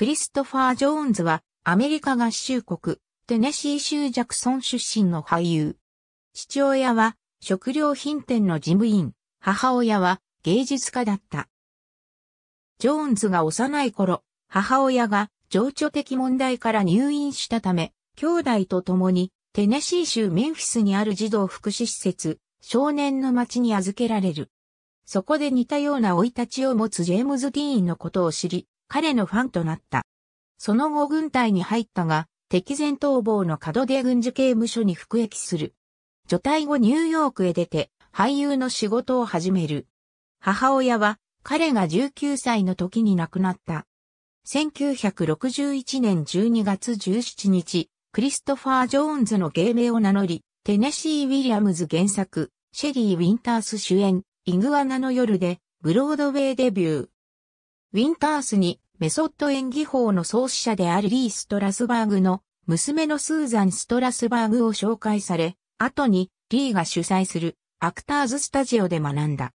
クリストファー・ジョーンズは、アメリカ合衆国、テネシー州ジャクソン出身の俳優。父親は、食料品店の事務員、母親は、芸術家だった。ジョーンズが幼い頃、母親が情緒的問題から入院したため、兄弟と共にテネシー州メンフィスにある児童福祉施設、少年の町に預けられる。そこで似たような老い立ちを持つジェームズ・ディーンのことを知り、彼のファンとなった。その後軍隊に入ったが、敵前逃亡の門出軍事刑務所に服役する。除隊後ニューヨークへ出て、俳優の仕事を始める。母親は、彼が19歳の時に亡くなった。1961年12月17日、クリストファー・ジョーンズの芸名を名乗り、テネシー・ウィリアムズ原作、シェリー・ウィンタース主演、イグアナの夜で、ブロードウェイデビュー。ウィンタースにメソッド演技法の創始者であるリー・ストラスバーグの娘のスーザン・ストラスバーグを紹介され、後にリーが主催するアクターズスタジオで学んだ。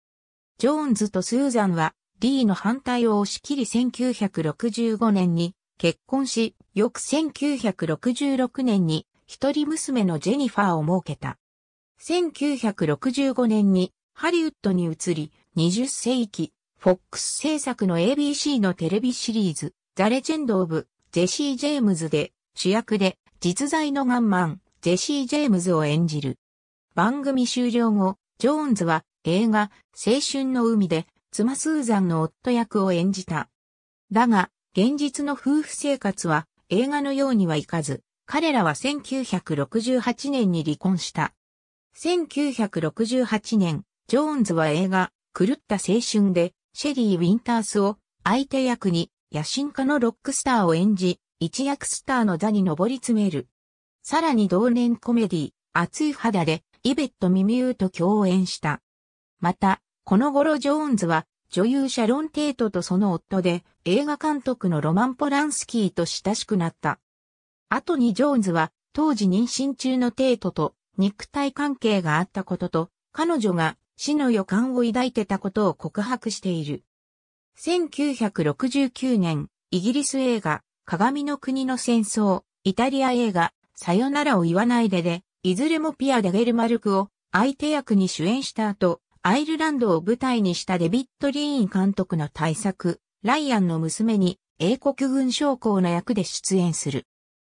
ジョーンズとスーザンはリーの反対を押し切り1965年に結婚し、翌1966年に一人娘のジェニファーを設けた。1965年にハリウッドに移り、20世紀 FOX 制作の ABC のテレビシリーズ、ザ・レジェンド・オブ・ジェシー・ジェームズで、主役で、実在のガンマン、ジェシー・ジェームズを演じる。番組終了後、ジョーンズは映画、青春の海で、妻スーザンの夫役を演じた。だが、現実の夫婦生活は映画のようにはいかず、彼らは1968年に離婚した。1968年、ジョーンズは映画、狂った青春でシェリー・ウィンタースを相手役に野心家のロックスターを演じ、一躍スターの座に上り詰める。さらに同年コメディ、熱い肌でイベット・ミミューと共演した。また、この頃ジョーンズは女優シャロン・テイトとその夫で映画監督のロマン・ポランスキーと親しくなった。後にジョーンズは当時妊娠中のテイトと肉体関係があったことと、彼女が死の予感を抱いてたことを告白している。1969年、イギリス映画、鏡の国の戦争、イタリア映画、さよならを言わないでで、いずれもピア・デゲルマルクを相手役に主演した後、アイルランドを舞台にしたデビット・リーン監督の大作、ライアンの娘に英国軍将校の役で出演する。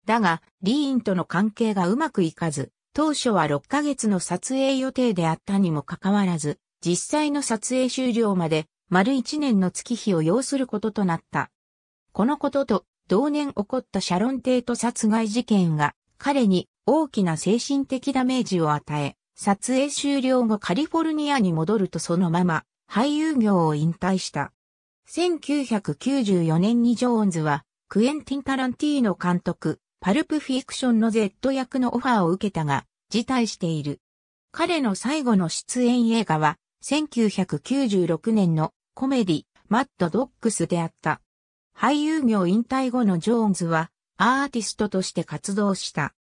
だが、リーンとの関係がうまくいかず、当初は6ヶ月の撮影予定であったにもかかわらず、実際の撮影終了まで丸1年の月日を要することとなった。このことと、同年起こったシャロン・テート殺害事件が彼に大きな精神的ダメージを与え、撮影終了後カリフォルニアに戻るとそのまま俳優業を引退した。1994年にジョーンズはクエンティン・タランティーノ監督、パルプフィクションの Z 役のオファーを受けたが、辞退している。彼の最後の出演映画は、1996年のコメディ、マッドドックスであった。俳優業引退後のジョーンズは、アーティストとして活動した。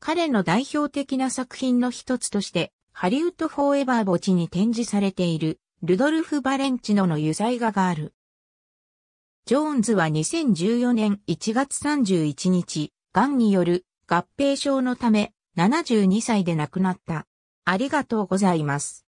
彼の代表的な作品の一つとして、ハリウッドフォーエバー墓地に展示されている、ルドルフ・バレンチノの油彩画がある。ジョーンズは2014年1月31日、癌による合併症のため72歳で亡くなった。ありがとうございます。